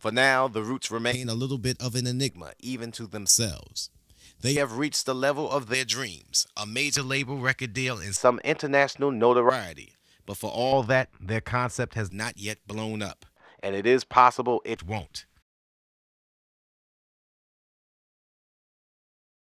For now, the roots remain a little bit of an enigma, even to themselves. They have reached the level of their dreams, a major label record deal and some international notoriety. But for all that, their concept has not yet blown up, and it is possible it won't.